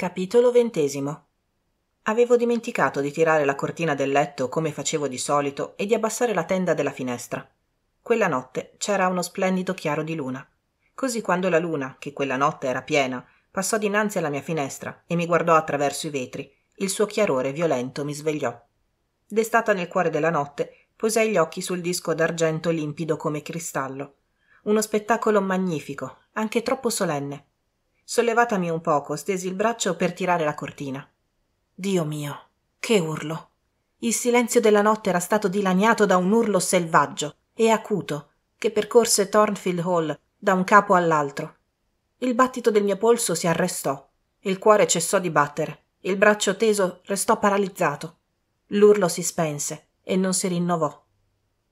Capitolo XX Avevo dimenticato di tirare la cortina del letto come facevo di solito e di abbassare la tenda della finestra. Quella notte c'era uno splendido chiaro di luna. Così quando la luna, che quella notte era piena, passò dinanzi alla mia finestra e mi guardò attraverso i vetri, il suo chiarore violento mi svegliò. Destata nel cuore della notte, posai gli occhi sul disco d'argento limpido come cristallo. Uno spettacolo magnifico, anche troppo solenne Sollevatami un poco, stesi il braccio per tirare la cortina. Dio mio, che urlo! Il silenzio della notte era stato dilaniato da un urlo selvaggio e acuto che percorse Thornfield Hall da un capo all'altro. Il battito del mio polso si arrestò, il cuore cessò di battere, il braccio teso restò paralizzato. L'urlo si spense e non si rinnovò.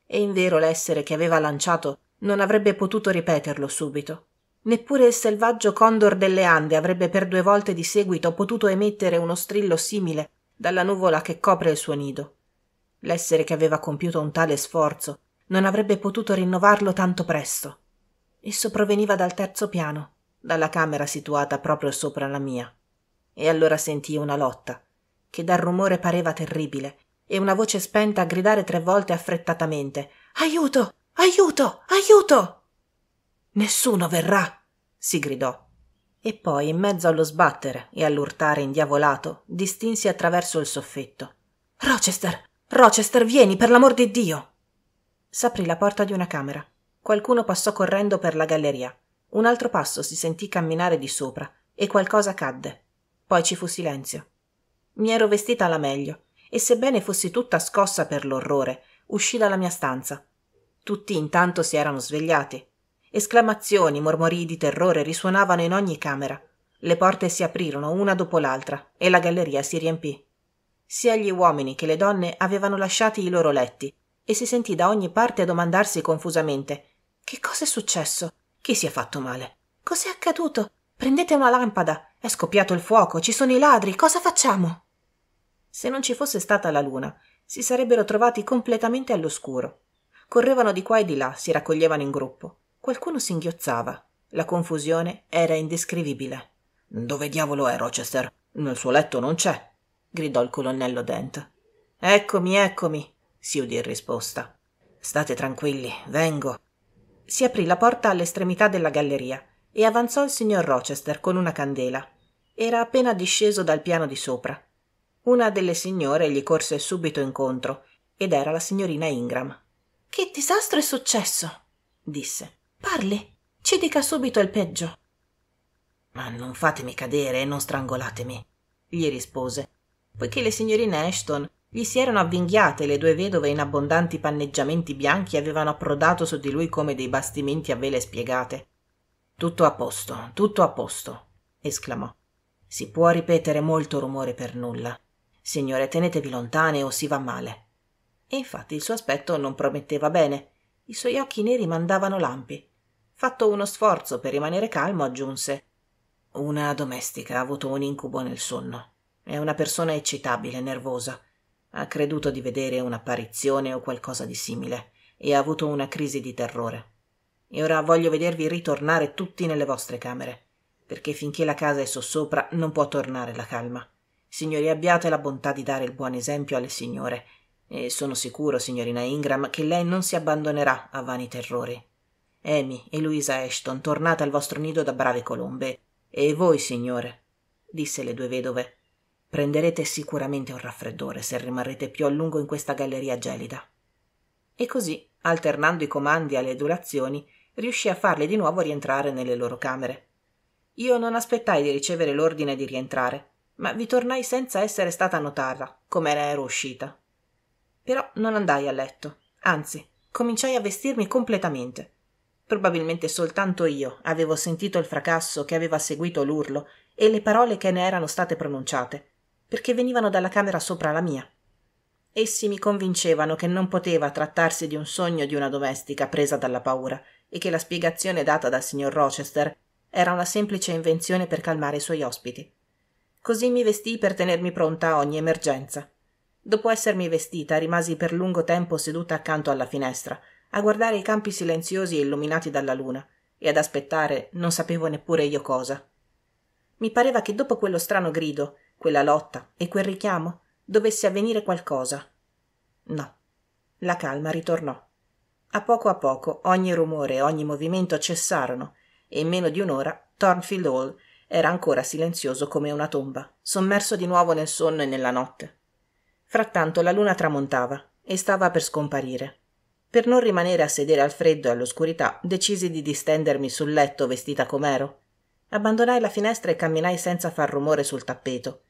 E invero l'essere che aveva lanciato non avrebbe potuto ripeterlo subito. Neppure il selvaggio condor delle Ande avrebbe per due volte di seguito potuto emettere uno strillo simile dalla nuvola che copre il suo nido. L'essere che aveva compiuto un tale sforzo non avrebbe potuto rinnovarlo tanto presto. Esso proveniva dal terzo piano, dalla camera situata proprio sopra la mia. E allora sentii una lotta, che dal rumore pareva terribile, e una voce spenta a gridare tre volte affrettatamente Aiuto! Aiuto! Aiuto! nessuno verrà si gridò e poi in mezzo allo sbattere e all'urtare indiavolato distinsi attraverso il soffitto rochester rochester vieni per l'amor di dio s'aprì la porta di una camera qualcuno passò correndo per la galleria un altro passo si sentì camminare di sopra e qualcosa cadde poi ci fu silenzio mi ero vestita alla meglio e sebbene fossi tutta scossa per l'orrore uscì dalla mia stanza tutti intanto si erano svegliati Esclamazioni, mormorii di terrore risuonavano in ogni camera. Le porte si aprirono una dopo l'altra e la galleria si riempì. Sia gli uomini che le donne avevano lasciati i loro letti e si sentì da ogni parte domandarsi confusamente: Che cosa è successo? Chi si è fatto male? Cos'è accaduto? Prendete una lampada. È scoppiato il fuoco. Ci sono i ladri. Cosa facciamo? Se non ci fosse stata la luna, si sarebbero trovati completamente all'oscuro. Correvano di qua e di là, si raccoglievano in gruppo. Qualcuno singhiozzava. La confusione era indescrivibile. Dove diavolo è Rochester? Nel suo letto non c'è, gridò il colonnello Dent. Eccomi, eccomi, si udì in risposta. State tranquilli, vengo. Si aprì la porta all'estremità della galleria e avanzò il signor Rochester con una candela. Era appena disceso dal piano di sopra. Una delle signore gli corse subito incontro ed era la signorina Ingram. Che disastro è successo? disse parli ci dica subito il peggio ma non fatemi cadere e non strangolatemi gli rispose poiché le signorine ashton gli si erano avvinghiate le due vedove in abbondanti panneggiamenti bianchi avevano approdato su di lui come dei bastimenti a vele spiegate tutto a posto tutto a posto esclamò si può ripetere molto rumore per nulla signore tenetevi lontane o si va male e infatti il suo aspetto non prometteva bene i suoi occhi neri mandavano lampi Fatto uno sforzo per rimanere calmo, aggiunse Una domestica ha avuto un incubo nel sonno. È una persona eccitabile, nervosa. Ha creduto di vedere un'apparizione o qualcosa di simile e ha avuto una crisi di terrore. E ora voglio vedervi ritornare tutti nelle vostre camere, perché finché la casa è sossopra non può tornare la calma. Signori, abbiate la bontà di dare il buon esempio alle signore, e sono sicuro, signorina Ingram, che lei non si abbandonerà a vani terrori. Amy e Louisa Ashton, tornate al vostro nido da brave colombe. E voi, signore, disse le due vedove, prenderete sicuramente un raffreddore se rimarrete più a lungo in questa galleria gelida. E così, alternando i comandi alle adulazioni, riuscì a farle di nuovo rientrare nelle loro camere. Io non aspettai di ricevere l'ordine di rientrare, ma vi tornai senza essere stata notata, come ne ero uscita. Però non andai a letto, anzi, cominciai a vestirmi completamente Probabilmente soltanto io avevo sentito il fracasso che aveva seguito l'urlo e le parole che ne erano state pronunciate, perché venivano dalla camera sopra la mia. Essi mi convincevano che non poteva trattarsi di un sogno di una domestica presa dalla paura e che la spiegazione data dal signor Rochester era una semplice invenzione per calmare i suoi ospiti. Così mi vestii per tenermi pronta a ogni emergenza. Dopo essermi vestita, rimasi per lungo tempo seduta accanto alla finestra, a guardare i campi silenziosi e illuminati dalla luna e ad aspettare non sapevo neppure io cosa. Mi pareva che dopo quello strano grido, quella lotta e quel richiamo dovesse avvenire qualcosa. No. La calma ritornò. A poco a poco ogni rumore e ogni movimento cessarono e in meno di un'ora Thornfield Hall era ancora silenzioso come una tomba, sommerso di nuovo nel sonno e nella notte. Frattanto la luna tramontava e stava per scomparire. Per non rimanere a sedere al freddo e all'oscurità, decisi di distendermi sul letto vestita com'ero. Abbandonai la finestra e camminai senza far rumore sul tappeto.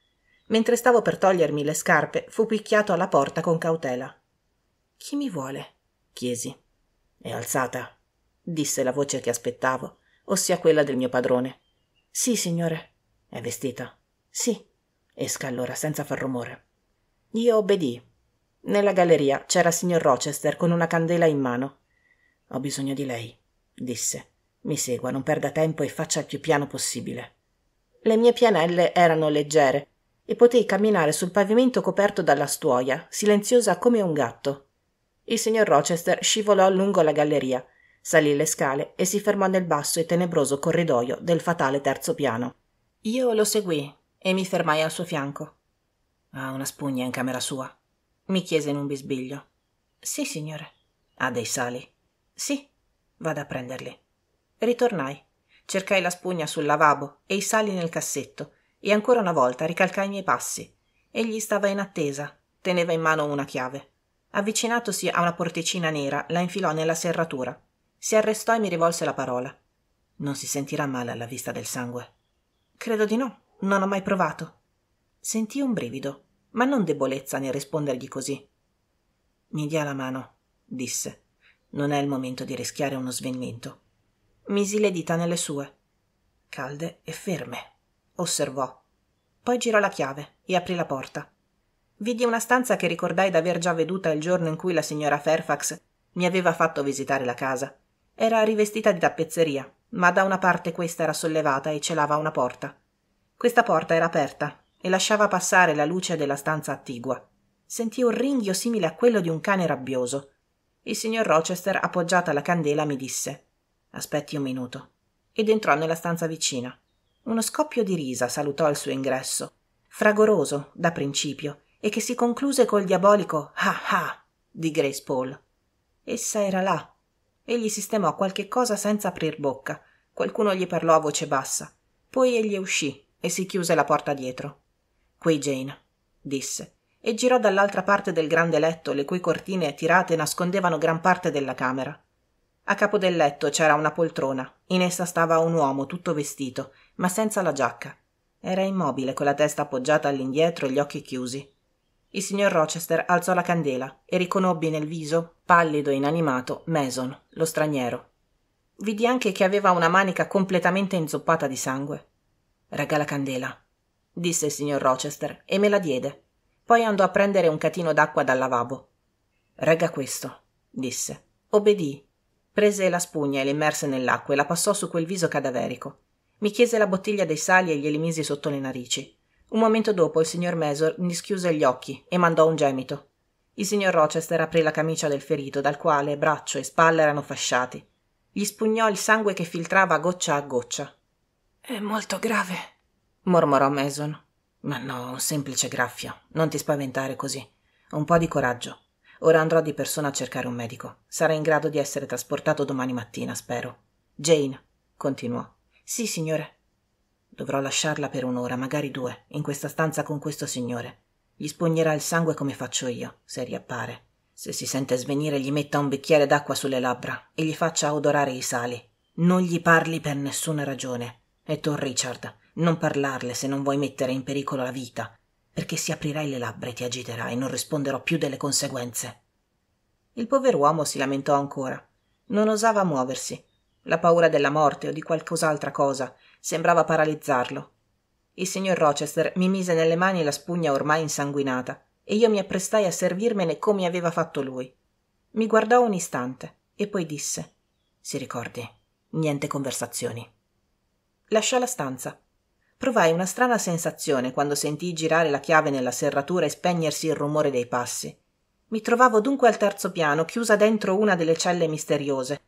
Mentre stavo per togliermi le scarpe, fu picchiato alla porta con cautela. Chi mi vuole? chiesi. È alzata, disse la voce che aspettavo, ossia quella del mio padrone. Sì, signore. È vestita? Sì. Esca allora, senza far rumore. Io obbedii. Nella galleria c'era il signor Rochester con una candela in mano. Ho bisogno di lei, disse. Mi segua, non perda tempo e faccia il più piano possibile. Le mie pianelle erano leggere e potei camminare sul pavimento coperto dalla stuoia, silenziosa come un gatto. Il signor Rochester scivolò lungo la galleria, salì le scale e si fermò nel basso e tenebroso corridoio del fatale terzo piano. Io lo seguì e mi fermai al suo fianco. Ha una spugna in camera sua, mi chiese in un bisbiglio. Sì, signore. Ha dei sali? Sì. Vado a prenderli. Ritornai. Cercai la spugna sul lavabo e i sali nel cassetto e ancora una volta ricalcai i miei passi. Egli stava in attesa, teneva in mano una chiave. Avvicinatosi a una porticina nera, la infilò nella serratura. Si arrestò e mi rivolse la parola. Non si sentirà male alla vista del sangue. Credo di no, non ho mai provato. Sentì un brivido ma non debolezza nel rispondergli così. Mi dia la mano, disse. Non è il momento di rischiare uno svenimento. Misi le dita nelle sue. Calde e ferme, osservò. Poi girò la chiave e aprì la porta. Vidi una stanza che ricordai d'aver già veduta il giorno in cui la signora Fairfax mi aveva fatto visitare la casa. Era rivestita di tappezzeria, ma da una parte questa era sollevata e celava una porta. Questa porta era aperta e lasciava passare la luce della stanza attigua. Sentì un ringhio simile a quello di un cane rabbioso. Il signor Rochester, appoggiata alla candela, mi disse Aspetti un minuto. Ed entrò nella stanza vicina. Uno scoppio di risa salutò il suo ingresso, fragoroso da principio, e che si concluse col diabolico ah ah di Grace Paul. Essa era là. Egli sistemò qualche cosa senza aprir bocca. Qualcuno gli parlò a voce bassa. Poi egli uscì e si chiuse la porta dietro quei jane disse e girò dall'altra parte del grande letto le cui cortine tirate nascondevano gran parte della camera a capo del letto c'era una poltrona in essa stava un uomo tutto vestito ma senza la giacca era immobile con la testa appoggiata all'indietro e gli occhi chiusi il signor rochester alzò la candela e riconobbi nel viso pallido e inanimato mason lo straniero vidi anche che aveva una manica completamente inzoppata di sangue regga la candela disse il signor Rochester e me la diede. Poi andò a prendere un catino d'acqua dal lavabo. Regga questo, disse. Obbedì. Prese la spugna e l'immerse nell'acqua e la passò su quel viso cadaverico. Mi chiese la bottiglia dei sali e glieli misi sotto le narici. Un momento dopo il signor Mesor schiuse gli occhi e mandò un gemito. Il signor Rochester aprì la camicia del ferito, dal quale braccio e spalle erano fasciati. Gli spugnò il sangue che filtrava goccia a goccia. È molto grave, mormorò Mason. Ma no, un semplice graffio. Non ti spaventare così. Un po' di coraggio. Ora andrò di persona a cercare un medico. Sarà in grado di essere trasportato domani mattina, spero. Jane, continuò. Sì, signore. Dovrò lasciarla per un'ora, magari due, in questa stanza con questo signore. Gli spugnerà il sangue come faccio io, se riappare. Se si sente svenire, gli metta un bicchiere d'acqua sulle labbra e gli faccia odorare i sali. Non gli parli per nessuna ragione. E tu, Richard, non parlarle se non vuoi mettere in pericolo la vita, perché se aprirai le labbra e ti agiterai non risponderò più delle conseguenze. Il pover'uomo si lamentò ancora. Non osava muoversi. La paura della morte o di qualcos'altra cosa sembrava paralizzarlo. Il signor Rochester mi mise nelle mani la spugna ormai insanguinata e io mi apprestai a servirmene come aveva fatto lui. Mi guardò un istante e poi disse: Si ricordi, niente conversazioni. Lasciò la stanza provai una strana sensazione quando sentii girare la chiave nella serratura e spegnersi il rumore dei passi. Mi trovavo dunque al terzo piano, chiusa dentro una delle celle misteriose.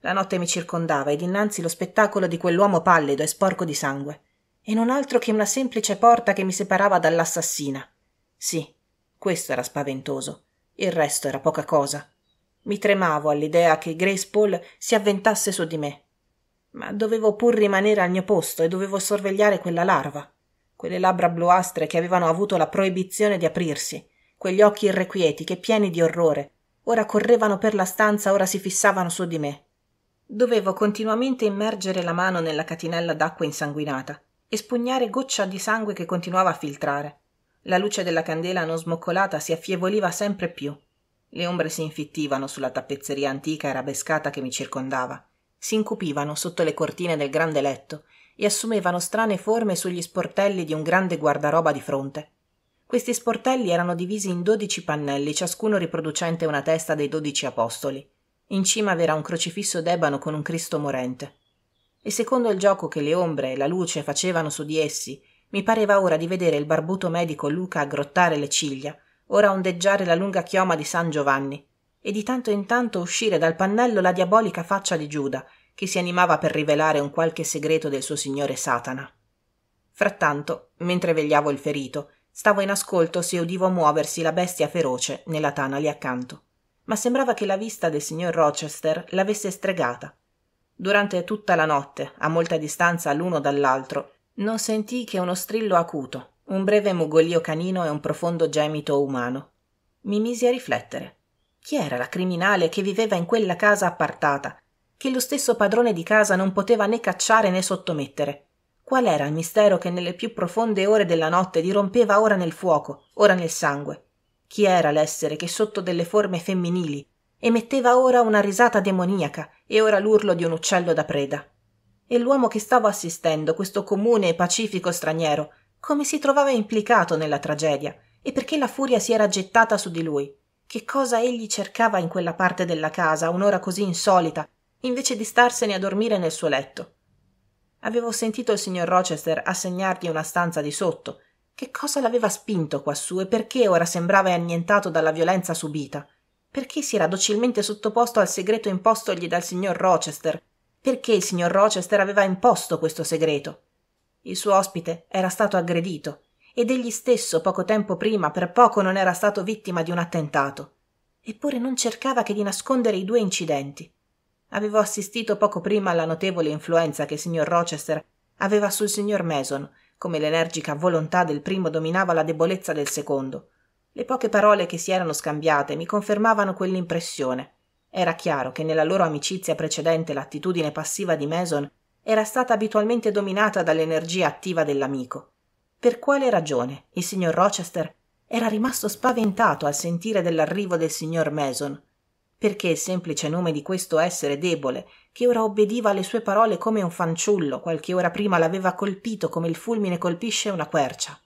La notte mi circondava e dinanzi lo spettacolo di quell'uomo pallido e sporco di sangue. E non altro che una semplice porta che mi separava dall'assassina. Sì, questo era spaventoso. Il resto era poca cosa. Mi tremavo all'idea che Grace Paul si avventasse su di me ma dovevo pur rimanere al mio posto e dovevo sorvegliare quella larva, quelle labbra bluastre che avevano avuto la proibizione di aprirsi, quegli occhi irrequieti che pieni di orrore, ora correvano per la stanza, ora si fissavano su di me. Dovevo continuamente immergere la mano nella catinella d'acqua insanguinata e spugnare goccia di sangue che continuava a filtrare. La luce della candela non smoccolata si affievoliva sempre più. Le ombre si infittivano sulla tappezzeria antica e arabescata che mi circondava si incupivano sotto le cortine del grande letto e assumevano strane forme sugli sportelli di un grande guardaroba di fronte questi sportelli erano divisi in dodici pannelli ciascuno riproducente una testa dei dodici apostoli in cima v'era un crocifisso d'ebano con un cristo morente e secondo il gioco che le ombre e la luce facevano su di essi mi pareva ora di vedere il barbuto medico luca aggrottare le ciglia ora ondeggiare la lunga chioma di san giovanni e di tanto in tanto uscire dal pannello la diabolica faccia di Giuda, che si animava per rivelare un qualche segreto del suo signore Satana. Frattanto, mentre vegliavo il ferito, stavo in ascolto se udivo muoversi la bestia feroce nella tana lì accanto, ma sembrava che la vista del signor Rochester l'avesse stregata. Durante tutta la notte, a molta distanza l'uno dall'altro, non sentii che uno strillo acuto, un breve mugolio canino e un profondo gemito umano. Mi misi a riflettere. Chi era la criminale che viveva in quella casa appartata, che lo stesso padrone di casa non poteva né cacciare né sottomettere? Qual era il mistero che nelle più profonde ore della notte dirompeva ora nel fuoco, ora nel sangue? Chi era l'essere che sotto delle forme femminili emetteva ora una risata demoniaca e ora l'urlo di un uccello da preda? E l'uomo che stavo assistendo, questo comune e pacifico straniero, come si trovava implicato nella tragedia e perché la furia si era gettata su di lui? che cosa egli cercava in quella parte della casa un'ora così insolita invece di starsene a dormire nel suo letto avevo sentito il signor rochester assegnargli una stanza di sotto che cosa l'aveva spinto quassù e perché ora sembrava annientato dalla violenza subita perché si era docilmente sottoposto al segreto impostogli dal signor rochester perché il signor rochester aveva imposto questo segreto il suo ospite era stato aggredito ed egli stesso poco tempo prima per poco non era stato vittima di un attentato. Eppure non cercava che di nascondere i due incidenti. Avevo assistito poco prima alla notevole influenza che il signor Rochester aveva sul signor Mason, come l'energica volontà del primo dominava la debolezza del secondo. Le poche parole che si erano scambiate mi confermavano quell'impressione. Era chiaro che nella loro amicizia precedente l'attitudine passiva di Mason era stata abitualmente dominata dall'energia attiva dell'amico per quale ragione il signor rochester era rimasto spaventato al sentire dell'arrivo del signor Mason? perché il semplice nome di questo essere debole che ora obbediva alle sue parole come un fanciullo qualche ora prima l'aveva colpito come il fulmine colpisce una quercia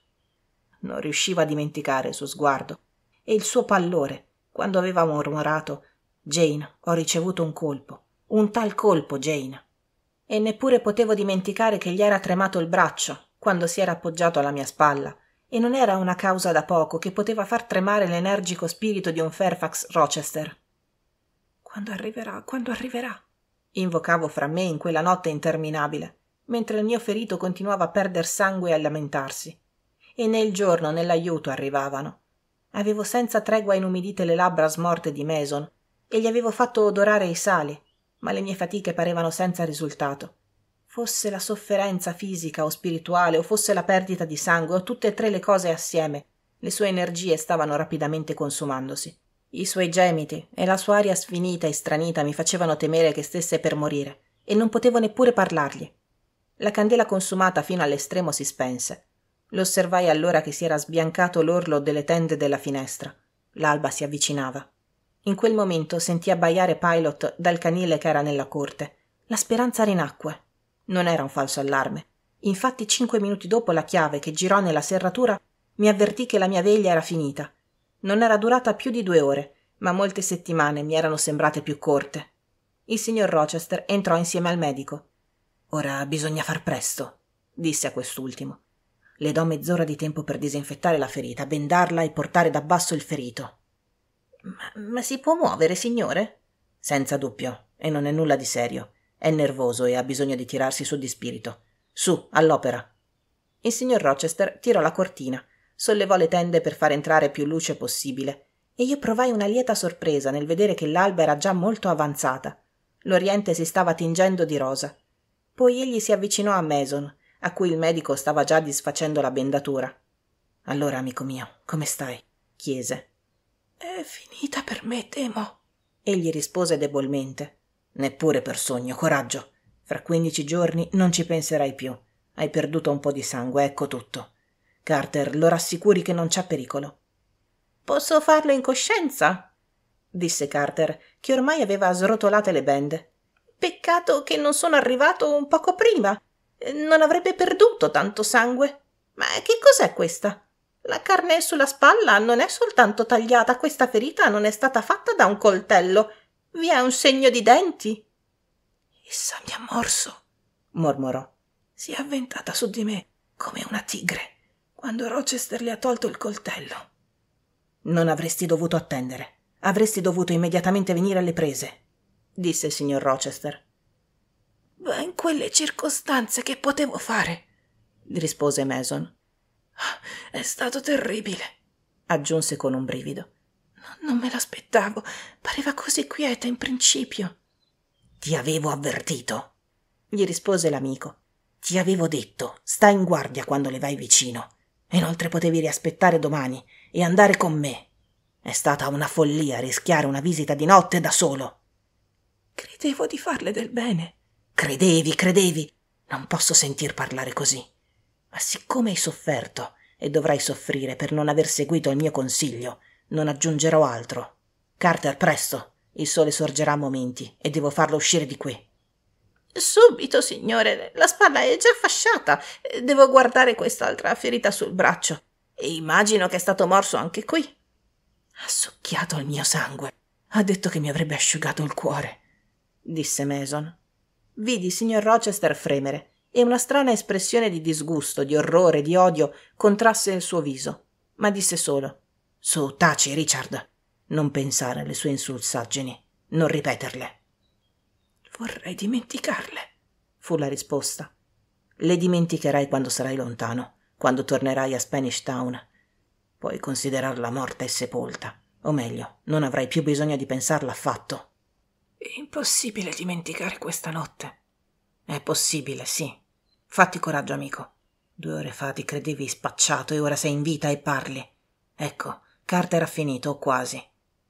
non riusciva a dimenticare il suo sguardo e il suo pallore quando aveva mormorato jane ho ricevuto un colpo un tal colpo jane e neppure potevo dimenticare che gli era tremato il braccio quando si era appoggiato alla mia spalla e non era una causa da poco che poteva far tremare l'energico spirito di un Fairfax Rochester. Quando arriverà, quando arriverà? invocavo fra me in quella notte interminabile, mentre il mio ferito continuava a perder sangue e a lamentarsi. E né il giorno né nell'aiuto arrivavano. Avevo senza tregua inumidite le labbra smorte di Mason e gli avevo fatto odorare i sali, ma le mie fatiche parevano senza risultato fosse la sofferenza fisica o spirituale o fosse la perdita di sangue o tutte e tre le cose assieme, le sue energie stavano rapidamente consumandosi. I suoi gemiti e la sua aria sfinita e stranita mi facevano temere che stesse per morire, e non potevo neppure parlargli. La candela consumata fino all'estremo si spense. L'osservai allora che si era sbiancato l'orlo delle tende della finestra. L'alba si avvicinava. In quel momento sentì abbaiare Pilot dal canile che era nella corte. La speranza rinacque. Non era un falso allarme. Infatti cinque minuti dopo la chiave che girò nella serratura mi avvertì che la mia veglia era finita. Non era durata più di due ore, ma molte settimane mi erano sembrate più corte. Il signor Rochester entrò insieme al medico. Ora bisogna far presto, disse a quest'ultimo. Le do mezz'ora di tempo per disinfettare la ferita, bendarla e portare da basso il ferito. Ma, ma si può muovere, signore? Senza dubbio, e non è nulla di serio. È nervoso e ha bisogno di tirarsi su di spirito. Su, all'opera. Il signor Rochester tirò la cortina, sollevò le tende per far entrare più luce possibile, e io provai una lieta sorpresa nel vedere che l'alba era già molto avanzata. L'Oriente si stava tingendo di rosa. Poi egli si avvicinò a Mason, a cui il medico stava già disfacendo la bendatura. Allora, amico mio, come stai? chiese. È finita per me, temo. Egli rispose debolmente. Neppure per sogno, coraggio. Fra quindici giorni non ci penserai più. Hai perduto un po' di sangue, ecco tutto. Carter, lo rassicuri che non c'è pericolo. Posso farlo in coscienza? disse Carter, che ormai aveva srotolate le bende. Peccato che non sono arrivato un poco prima. Non avrebbe perduto tanto sangue. Ma che cos'è questa? La carne sulla spalla non è soltanto tagliata, questa ferita non è stata fatta da un coltello, vi è un segno di denti. Essa mi ha morso, mormorò. Si è avventata su di me come una tigre quando Rochester le ha tolto il coltello. Non avresti dovuto attendere. Avresti dovuto immediatamente venire alle prese, disse il signor Rochester. Beh, in quelle circostanze che potevo fare? rispose Mason. Ah, è stato terribile, aggiunse con un brivido. Non me l'aspettavo. Pareva così quieta in principio. Ti avevo avvertito, gli rispose l'amico. Ti avevo detto, sta in guardia quando le vai vicino. Inoltre potevi riaspettare domani e andare con me. È stata una follia rischiare una visita di notte da solo. Credevo di farle del bene. Credevi, credevi. Non posso sentir parlare così. Ma siccome hai sofferto e dovrai soffrire per non aver seguito il mio consiglio, non aggiungerò altro. Carter, presto. Il sole sorgerà a momenti e devo farlo uscire di qui. Subito, signore. La spalla è già fasciata. Devo guardare quest'altra ferita sul braccio. E immagino che è stato morso anche qui. Ha succhiato il mio sangue. Ha detto che mi avrebbe asciugato il cuore, disse Mason. Vidi il signor Rochester fremere e una strana espressione di disgusto, di orrore, di odio contrasse il suo viso, ma disse solo su, taci, Richard. Non pensare alle sue insulsaggini, non ripeterle. Vorrei dimenticarle, fu la risposta. Le dimenticherai quando sarai lontano, quando tornerai a Spanish Town. Puoi considerarla morta e sepolta, o meglio, non avrai più bisogno di pensarla affatto. Impossibile dimenticare questa notte. È possibile, sì. Fatti coraggio, amico. Due ore fa ti credevi spacciato e ora sei in vita e parli. Ecco, carta era finito, o quasi.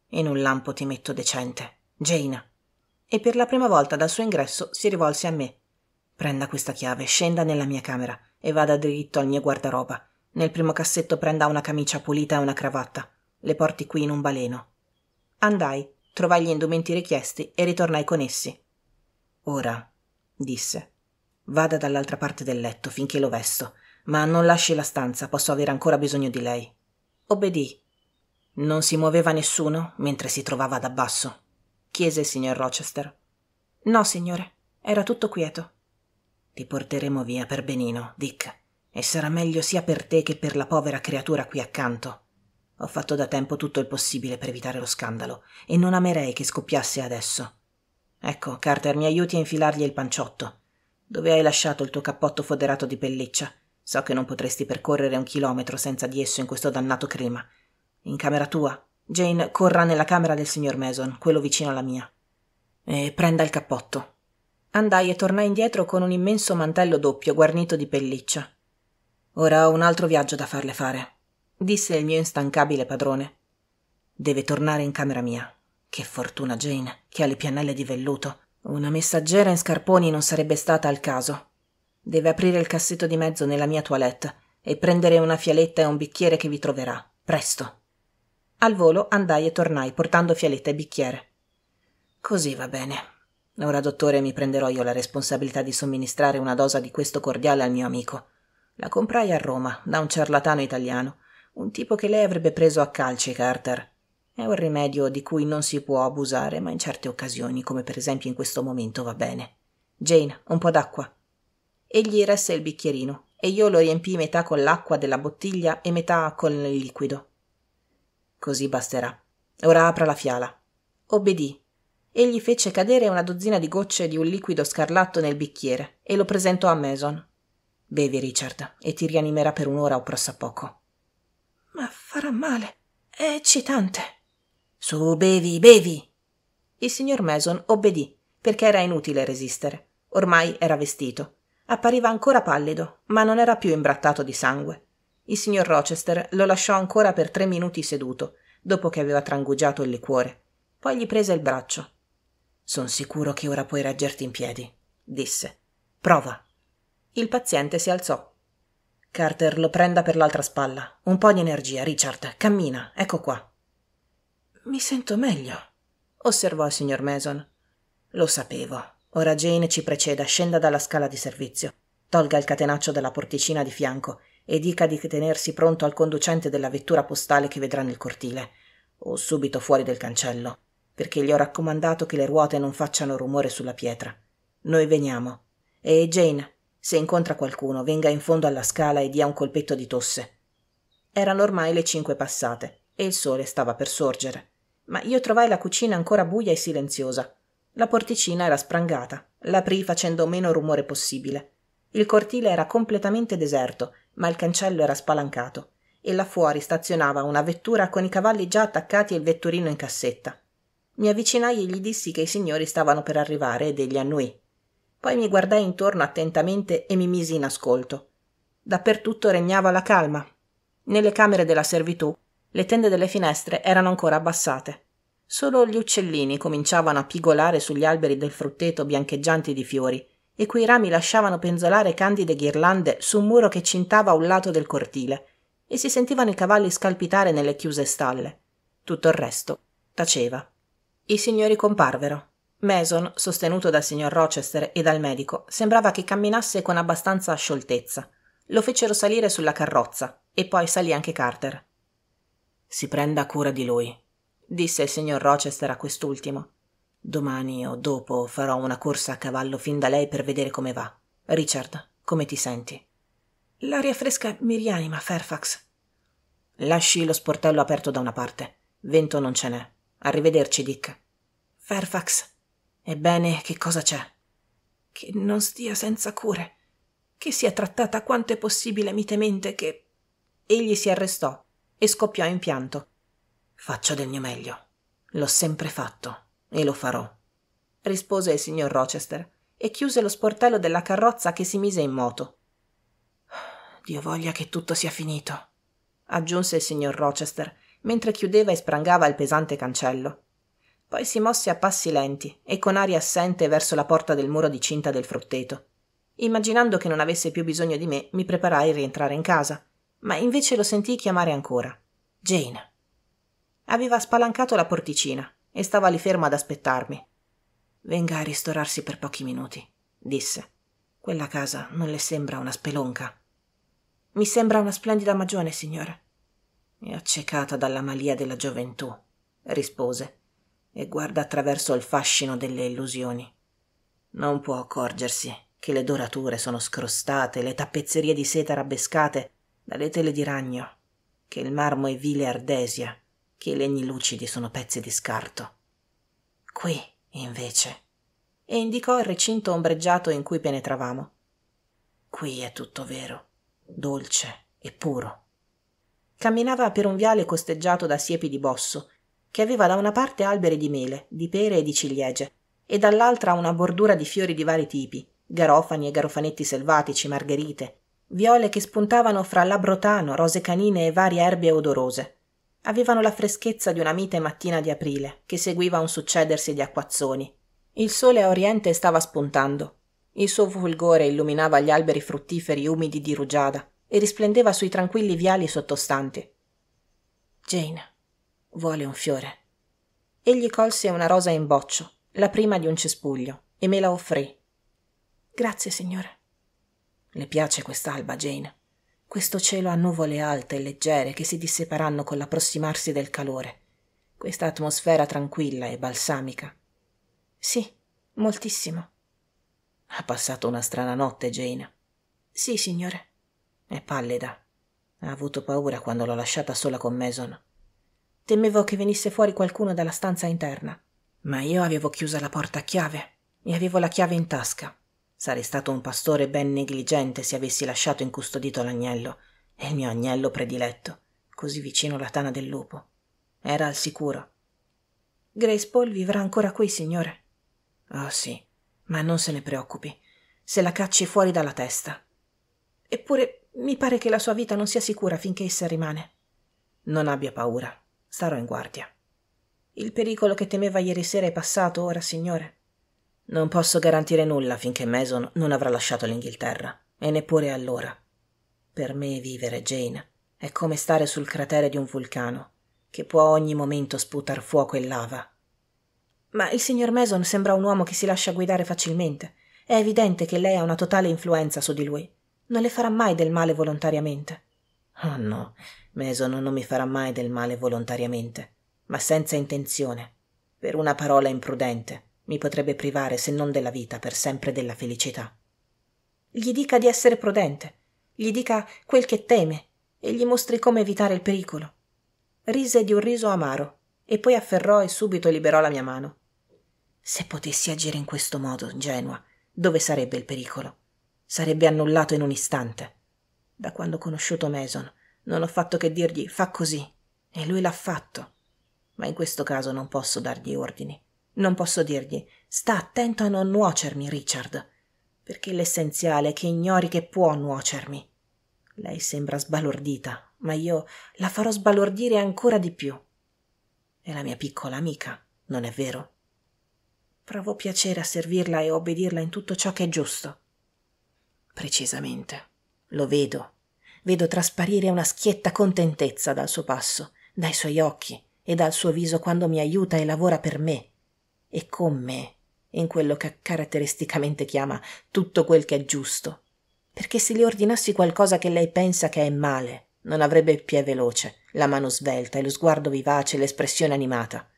In un lampo ti metto decente. Jaina. E per la prima volta dal suo ingresso si rivolse a me. Prenda questa chiave, scenda nella mia camera e vada dritto al mio guardaroba. Nel primo cassetto prenda una camicia pulita e una cravatta. Le porti qui in un baleno. Andai, trovai gli indumenti richiesti e ritornai con essi. Ora, disse, vada dall'altra parte del letto finché lo vesto, ma non lasci la stanza, posso avere ancora bisogno di lei. Obbedì non si muoveva nessuno mentre si trovava ad abbasso? chiese il signor Rochester. No, signore, era tutto quieto. Ti porteremo via per benino, Dick, e sarà meglio sia per te che per la povera creatura qui accanto. Ho fatto da tempo tutto il possibile per evitare lo scandalo, e non amerei che scoppiasse adesso. Ecco, Carter, mi aiuti a infilargli il panciotto. Dove hai lasciato il tuo cappotto foderato di pelliccia? So che non potresti percorrere un chilometro senza di esso in questo dannato clima, in camera tua. Jane corra nella camera del signor Mason, quello vicino alla mia. E prenda il cappotto. Andai e tornai indietro con un immenso mantello doppio guarnito di pelliccia. Ora ho un altro viaggio da farle fare, disse il mio instancabile padrone. Deve tornare in camera mia. Che fortuna, Jane, che ha le pianelle di velluto. Una messaggera in scarponi non sarebbe stata al caso. Deve aprire il cassetto di mezzo nella mia toilette e prendere una fialetta e un bicchiere che vi troverà. Presto. Al volo andai e tornai, portando fialetta e bicchiere. Così va bene. Ora, dottore, mi prenderò io la responsabilità di somministrare una dose di questo cordiale al mio amico. La comprai a Roma, da un ciarlatano italiano, un tipo che lei avrebbe preso a calci, Carter. È un rimedio di cui non si può abusare, ma in certe occasioni, come per esempio in questo momento, va bene. Jane, un po' d'acqua. Egli resse il bicchierino e io lo riempii metà con l'acqua della bottiglia e metà con il liquido così basterà. Ora apra la fiala. Obbedì. Egli fece cadere una dozzina di gocce di un liquido scarlatto nel bicchiere e lo presentò a Mason. Bevi, Richard, e ti rianimerà per un'ora o prossa poco. Ma farà male. È eccitante. Su, bevi, bevi. Il signor Mason obbedì, perché era inutile resistere. Ormai era vestito. Appariva ancora pallido, ma non era più imbrattato di sangue. Il signor Rochester lo lasciò ancora per tre minuti seduto, dopo che aveva trangugiato il liquore. Poi gli prese il braccio. Son sicuro che ora puoi reggerti in piedi, disse. Prova. Il paziente si alzò. Carter lo prenda per l'altra spalla. Un po' di energia, Richard. Cammina, ecco qua. Mi sento meglio, osservò il signor Mason. Lo sapevo. Ora Jane ci preceda, scenda dalla scala di servizio. Tolga il catenaccio dalla porticina di fianco e dica di tenersi pronto al conducente della vettura postale che vedrà nel cortile o subito fuori del cancello, perché gli ho raccomandato che le ruote non facciano rumore sulla pietra. Noi veniamo. E Jane, se incontra qualcuno, venga in fondo alla scala e dia un colpetto di tosse. Erano ormai le cinque passate e il sole stava per sorgere, ma io trovai la cucina ancora buia e silenziosa. La porticina era sprangata, l'aprii facendo meno rumore possibile. Il cortile era completamente deserto ma il cancello era spalancato e là fuori stazionava una vettura con i cavalli già attaccati e il vetturino in cassetta. Mi avvicinai e gli dissi che i signori stavano per arrivare ed egli annui. Poi mi guardai intorno attentamente e mi misi in ascolto. Dappertutto regnava la calma. Nelle camere della servitù le tende delle finestre erano ancora abbassate. Solo gli uccellini cominciavano a pigolare sugli alberi del frutteto biancheggianti di fiori e quei rami lasciavano penzolare candide ghirlande su un muro che cintava un lato del cortile e si sentivano i cavalli scalpitare nelle chiuse stalle. Tutto il resto taceva. I signori comparvero. Mason, sostenuto dal signor Rochester e dal medico, sembrava che camminasse con abbastanza scioltezza. Lo fecero salire sulla carrozza e poi salì anche Carter. Si prenda cura di lui, disse il signor Rochester a quest'ultimo. Domani o dopo farò una corsa a cavallo fin da lei per vedere come va. Richard, come ti senti? L'aria fresca mi rianima, Fairfax. Lasci lo sportello aperto da una parte. Vento non ce n'è. Arrivederci, Dick. Fairfax. Ebbene, che cosa c'è? Che non stia senza cure. Che sia trattata quanto è possibile mitemente che... Egli si arrestò e scoppiò in pianto. Faccio del mio meglio. L'ho sempre fatto. E lo farò, rispose il signor Rochester e chiuse lo sportello della carrozza che si mise in moto. Dio voglia che tutto sia finito, aggiunse il signor Rochester mentre chiudeva e sprangava il pesante cancello. Poi si mosse a passi lenti e con aria assente verso la porta del muro di cinta del frutteto. Immaginando che non avesse più bisogno di me, mi preparai a rientrare in casa, ma invece lo sentii chiamare ancora. Jane. Aveva spalancato la porticina e stava lì ferma ad aspettarmi. Venga a ristorarsi per pochi minuti, disse. Quella casa non le sembra una spelonca. Mi sembra una splendida magione, signore. È accecata dalla malia della gioventù, rispose, e guarda attraverso il fascino delle illusioni. Non può accorgersi che le dorature sono scrostate, le tappezzerie di seta rabbescate dalle tele di ragno, che il marmo è vile ardesia che i legni lucidi sono pezzi di scarto. Qui, invece, e indicò il recinto ombreggiato in cui penetravamo. Qui è tutto vero, dolce e puro. Camminava per un viale costeggiato da siepi di bosso, che aveva da una parte alberi di mele, di pere e di ciliegie, e dall'altra una bordura di fiori di vari tipi, garofani e garofanetti selvatici, margherite, viole che spuntavano fra labrotano, rose canine e varie erbe odorose avevano la freschezza di una mite mattina di aprile, che seguiva un succedersi di acquazzoni. Il sole a oriente stava spuntando. Il suo fulgore illuminava gli alberi fruttiferi umidi di rugiada e risplendeva sui tranquilli viali sottostanti. Jane vuole un fiore. Egli colse una rosa in boccio, la prima di un cespuglio, e me la offrì. Grazie, signore. Le piace quest'alba, Jane? questo cielo a nuvole alte e leggere che si dissiperanno con l'approssimarsi del calore, questa atmosfera tranquilla e balsamica. Sì, moltissimo. Ha passato una strana notte, Jane. Sì, signore. È pallida. Ha avuto paura quando l'ho lasciata sola con Mason. Temevo che venisse fuori qualcuno dalla stanza interna. Ma io avevo chiusa la porta a chiave e avevo la chiave in tasca. Sarei stato un pastore ben negligente se avessi lasciato incustodito l'agnello, e il mio agnello prediletto, così vicino alla tana del lupo. Era al sicuro. Grace Paul vivrà ancora qui, signore. Oh sì, ma non se ne preoccupi. Se la cacci fuori dalla testa. Eppure mi pare che la sua vita non sia sicura finché essa rimane. Non abbia paura, starò in guardia. Il pericolo che temeva ieri sera è passato ora, signore. Non posso garantire nulla finché Mason non avrà lasciato l'Inghilterra, e neppure allora. Per me vivere, Jane, è come stare sul cratere di un vulcano, che può ogni momento sputar fuoco e lava. Ma il signor Mason sembra un uomo che si lascia guidare facilmente. È evidente che lei ha una totale influenza su di lui. Non le farà mai del male volontariamente. Oh no, Mason non mi farà mai del male volontariamente, ma senza intenzione, per una parola imprudente mi potrebbe privare, se non della vita, per sempre della felicità. Gli dica di essere prudente, gli dica quel che teme e gli mostri come evitare il pericolo. Rise di un riso amaro e poi afferrò e subito liberò la mia mano. Se potessi agire in questo modo, Genua, dove sarebbe il pericolo? Sarebbe annullato in un istante. Da quando ho conosciuto Mason, non ho fatto che dirgli fa così, e lui l'ha fatto. Ma in questo caso non posso dargli ordini non posso dirgli sta attento a non nuocermi, Richard, perché l'essenziale è che ignori che può nuocermi. Lei sembra sbalordita, ma io la farò sbalordire ancora di più. È la mia piccola amica, non è vero? Provo piacere a servirla e obbedirla in tutto ciò che è giusto. Precisamente. Lo vedo. Vedo trasparire una schietta contentezza dal suo passo, dai suoi occhi e dal suo viso quando mi aiuta e lavora per me, e con me in quello che caratteristicamente chiama tutto quel che è giusto, perché se le ordinassi qualcosa che lei pensa che è male, non avrebbe il piede veloce, la mano svelta e lo sguardo vivace e l'espressione animata.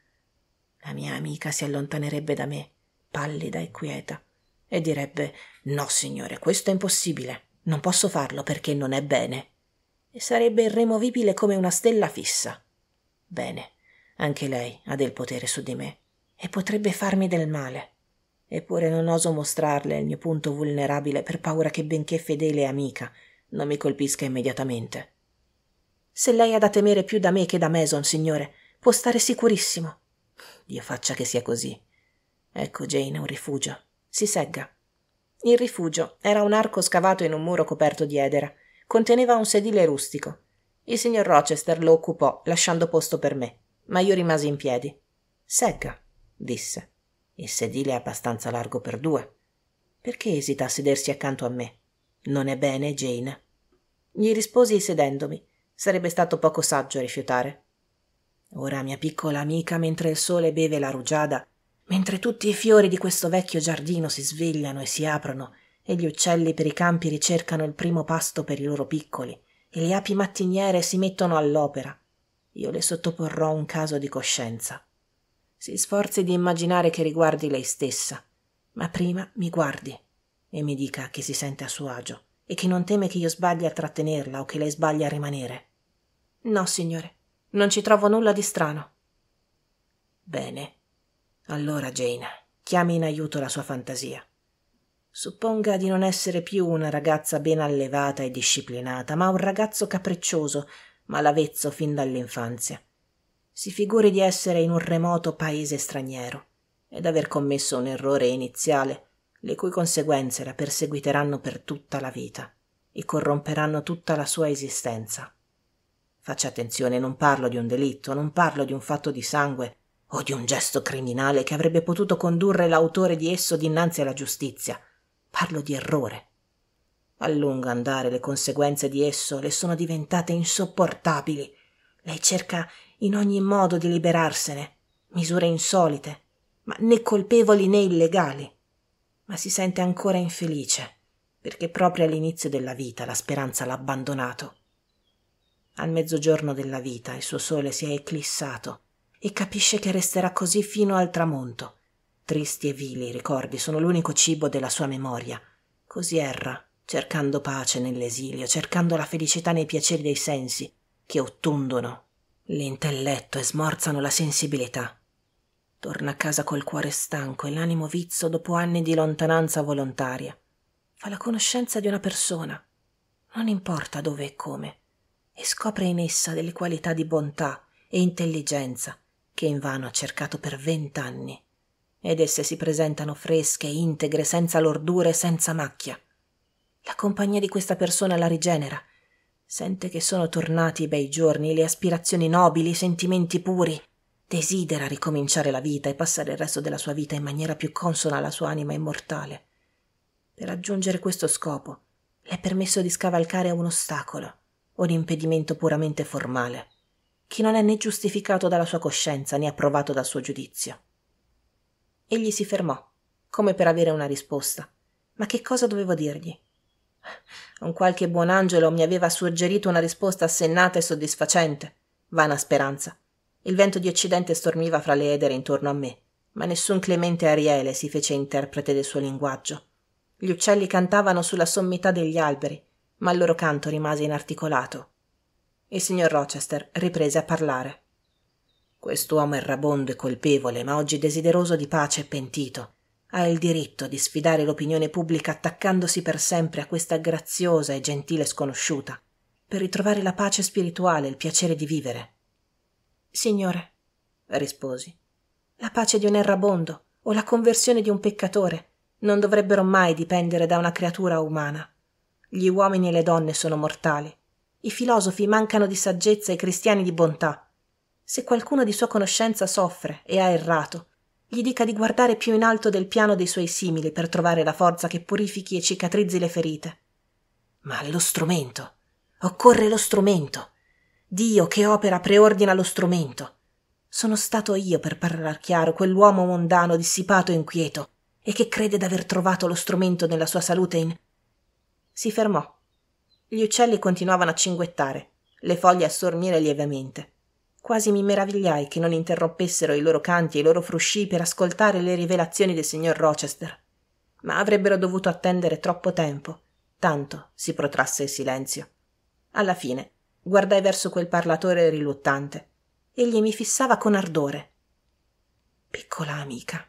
La mia amica si allontanerebbe da me, pallida e quieta, e direbbe No, signore, questo è impossibile, non posso farlo perché non è bene. E sarebbe irremovibile come una stella fissa. Bene, anche lei ha del potere su di me e potrebbe farmi del male. Eppure non oso mostrarle il mio punto vulnerabile per paura che, benché fedele e amica, non mi colpisca immediatamente. Se lei ha da temere più da me che da Mason, signore, può stare sicurissimo. Dio faccia che sia così. Ecco Jane un rifugio. Si segga. Il rifugio era un arco scavato in un muro coperto di edera. Conteneva un sedile rustico. Il signor Rochester lo occupò, lasciando posto per me, ma io rimasi in piedi. Segga disse. Il sedile è abbastanza largo per due. Perché esita a sedersi accanto a me? Non è bene, Jane. Gli risposi sedendomi. Sarebbe stato poco saggio rifiutare. Ora, mia piccola amica, mentre il sole beve la rugiada, mentre tutti i fiori di questo vecchio giardino si svegliano e si aprono, e gli uccelli per i campi ricercano il primo pasto per i loro piccoli, e le api mattiniere si mettono all'opera, io le sottoporrò un caso di coscienza si sforzi di immaginare che riguardi lei stessa, ma prima mi guardi e mi dica che si sente a suo agio e che non teme che io sbagli a trattenerla o che lei sbagli a rimanere. No, signore, non ci trovo nulla di strano. Bene. Allora, Jane, chiami in aiuto la sua fantasia. Supponga di non essere più una ragazza ben allevata e disciplinata, ma un ragazzo capriccioso, malavezzo fin dall'infanzia si figuri di essere in un remoto paese straniero e d'aver commesso un errore iniziale le cui conseguenze la perseguiteranno per tutta la vita e corromperanno tutta la sua esistenza. Faccia attenzione, non parlo di un delitto, non parlo di un fatto di sangue o di un gesto criminale che avrebbe potuto condurre l'autore di esso dinanzi alla giustizia. Parlo di errore. A lungo andare le conseguenze di esso le sono diventate insopportabili. Lei cerca in ogni modo di liberarsene, misure insolite, ma né colpevoli né illegali. Ma si sente ancora infelice, perché proprio all'inizio della vita la speranza l'ha abbandonato. Al mezzogiorno della vita il suo sole si è eclissato e capisce che resterà così fino al tramonto. Tristi e vili ricordi sono l'unico cibo della sua memoria. Così erra, cercando pace nell'esilio, cercando la felicità nei piaceri dei sensi, che ottondono l'intelletto e smorzano la sensibilità. Torna a casa col cuore stanco e l'animo vizzo dopo anni di lontananza volontaria. Fa la conoscenza di una persona, non importa dove e come, e scopre in essa delle qualità di bontà e intelligenza che invano ha cercato per vent'anni. Ed esse si presentano fresche, integre, senza lordure, senza macchia. La compagnia di questa persona la rigenera Sente che sono tornati i bei giorni, le aspirazioni nobili, i sentimenti puri. Desidera ricominciare la vita e passare il resto della sua vita in maniera più consona alla sua anima immortale. Per raggiungere questo scopo, le è permesso di scavalcare un ostacolo, un impedimento puramente formale, che non è né giustificato dalla sua coscienza né approvato dal suo giudizio. Egli si fermò, come per avere una risposta. Ma che cosa dovevo dirgli? Un qualche buon angelo mi aveva suggerito una risposta assennata e soddisfacente. Vana speranza. Il vento di Occidente stormiva fra le edere intorno a me, ma nessun clemente Ariele si fece interprete del suo linguaggio. Gli uccelli cantavano sulla sommità degli alberi, ma il loro canto rimase inarticolato. Il signor Rochester riprese a parlare. Quest'uomo errabondo e colpevole, ma oggi desideroso di pace e pentito, ha il diritto di sfidare l'opinione pubblica attaccandosi per sempre a questa graziosa e gentile sconosciuta, per ritrovare la pace spirituale e il piacere di vivere. Signore, risposi, la pace di un errabondo o la conversione di un peccatore non dovrebbero mai dipendere da una creatura umana. Gli uomini e le donne sono mortali. I filosofi mancano di saggezza e i cristiani di bontà. Se qualcuno di sua conoscenza soffre e ha errato, gli dica di guardare più in alto del piano dei suoi simili per trovare la forza che purifichi e cicatrizzi le ferite. Ma lo strumento. Occorre lo strumento. Dio che opera preordina lo strumento. Sono stato io, per parlar chiaro, quell'uomo mondano dissipato e inquieto, e che crede d'aver trovato lo strumento nella sua salute in. Si fermò. Gli uccelli continuavano a cinguettare, le foglie a stormire lievemente. Quasi mi meravigliai che non interrompessero i loro canti e i loro frusci per ascoltare le rivelazioni del signor Rochester. Ma avrebbero dovuto attendere troppo tempo, tanto si protrasse il silenzio. Alla fine guardai verso quel parlatore riluttante. Egli mi fissava con ardore. Piccola amica,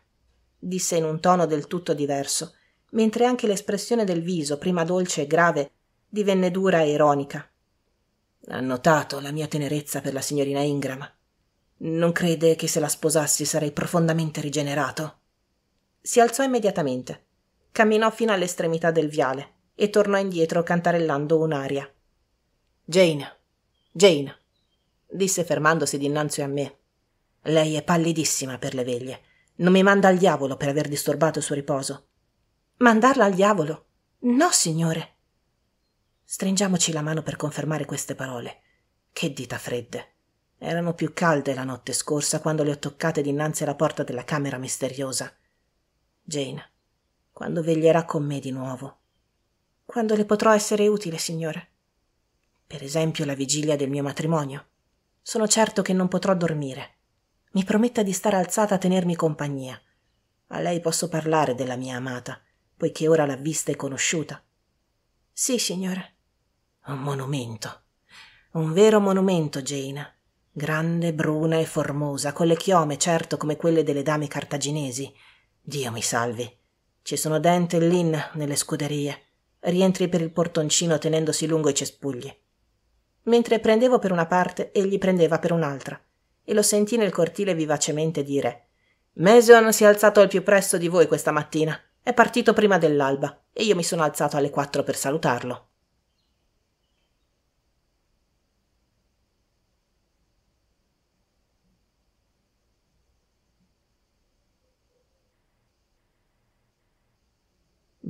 disse in un tono del tutto diverso, mentre anche l'espressione del viso, prima dolce e grave, divenne dura e ironica. Ha notato la mia tenerezza per la signorina Ingram. Non crede che se la sposassi sarei profondamente rigenerato? Si alzò immediatamente, camminò fino all'estremità del viale e tornò indietro cantarellando un'aria. Jane, Jane, disse fermandosi dinanzi a me. Lei è pallidissima per le veglie. Non mi manda al diavolo per aver disturbato il suo riposo. Mandarla al diavolo? No, signore. Stringiamoci la mano per confermare queste parole. Che dita fredde. Erano più calde la notte scorsa quando le ho toccate dinanzi alla porta della camera misteriosa. Jane, quando veglierà con me di nuovo? Quando le potrò essere utile, signore? Per esempio la vigilia del mio matrimonio. Sono certo che non potrò dormire. Mi prometta di stare alzata a tenermi compagnia. A lei posso parlare della mia amata, poiché ora l'ha vista e conosciuta. Sì, signore. Un monumento. Un vero monumento, Jaina. Grande, bruna e formosa, con le chiome, certo, come quelle delle dame cartaginesi. Dio mi salvi. Ci sono Dent e Lin nelle scuderie. Rientri per il portoncino tenendosi lungo i cespugli. Mentre prendevo per una parte, egli prendeva per un'altra, e lo sentì nel cortile vivacemente dire Mason si è alzato al più presto di voi questa mattina. È partito prima dell'alba, e io mi sono alzato alle quattro per salutarlo.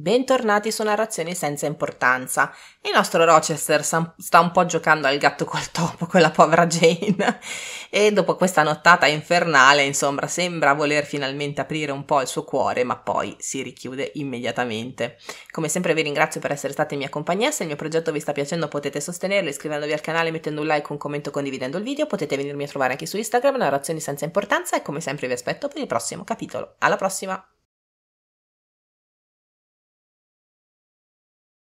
Bentornati su Narrazioni senza importanza. Il nostro Rochester sta un po' giocando al gatto col topo con la povera Jane e dopo questa nottata infernale, insomma, sembra voler finalmente aprire un po' il suo cuore, ma poi si richiude immediatamente. Come sempre vi ringrazio per essere stati in mia compagnia, se il mio progetto vi sta piacendo potete sostenerlo iscrivendovi al canale, mettendo un like, un commento, condividendo il video, potete venirmi a trovare anche su Instagram, Narrazioni senza importanza e come sempre vi aspetto per il prossimo capitolo. Alla prossima!